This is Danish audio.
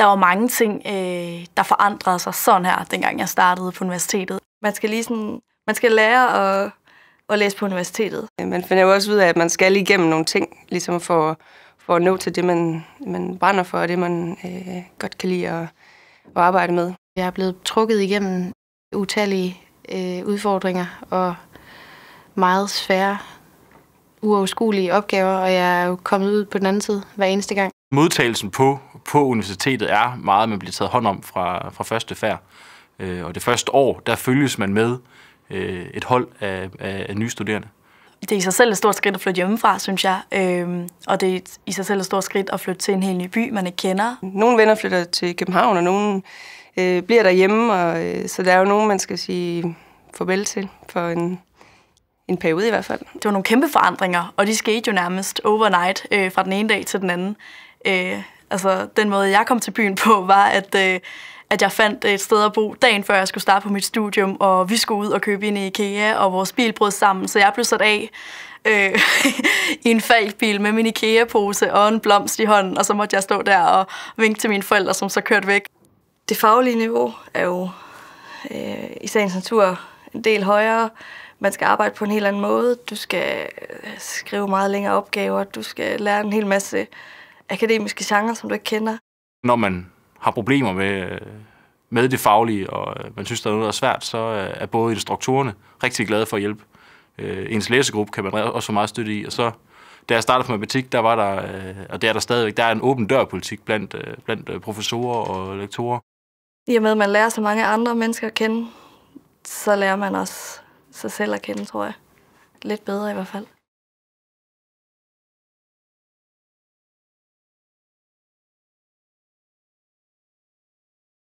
der var mange ting, øh, der forandrede sig sådan her, dengang jeg startede på universitetet. Man skal lige sådan, man skal lære at, at læse på universitetet. Man finder jo også ud af, at man skal igennem nogle ting, ligesom for, for at nå til det, man, man brænder for, og det, man øh, godt kan lide at, at arbejde med. Jeg er blevet trukket igennem utallige øh, udfordringer og meget svære, uoverskuelige opgaver, og jeg er jo kommet ud på den anden side hver eneste gang modtagelsen på, på universitetet er meget, man bliver taget hånd om fra, fra første færd. Øh, og det første år, der følges man med øh, et hold af, af, af nye studerende. Det er i sig selv et stort skridt at flytte hjemmefra, synes jeg. Øhm, og det er i sig selv et stort skridt at flytte til en helt ny by, man ikke kender. Nogle venner flytter til København, og nogle øh, bliver derhjemme. Og, øh, så der er jo nogen, man skal sige farvel til for en, en periode i hvert fald. Det var nogle kæmpe forandringer, og de skete jo nærmest overnight øh, fra den ene dag til den anden. Øh, altså, den måde, jeg kom til byen på, var, at, øh, at jeg fandt et sted at bo dagen før jeg skulle starte på mit studium, og vi skulle ud og købe ind i IKEA, og vores bil brød sammen, så jeg blev sat af øh, i en falkbil med min IKEA-pose og en blomst i hånden, og så måtte jeg stå der og vinke til mine forældre, som så kørte væk. Det faglige niveau er jo øh, i sagens natur en del højere. Man skal arbejde på en helt anden måde. Du skal øh, skrive meget længere opgaver. Du skal lære en hel masse akademiske genre, som du ikke kender. Når man har problemer med, med det faglige, og man synes, der er noget, der er svært, så er både instruktorerne rigtig glade for at hjælpe. Øh, ens læsegruppe kan man også få meget støtte i, og så da jeg startede på matematik, der var der, øh, og det er der stadigvæk, der er en åben dør-politik blandt, øh, blandt professorer og lektorer. I og med, at man lærer så mange andre mennesker at kende, så lærer man også sig selv at kende, tror jeg. Lidt bedre i hvert fald.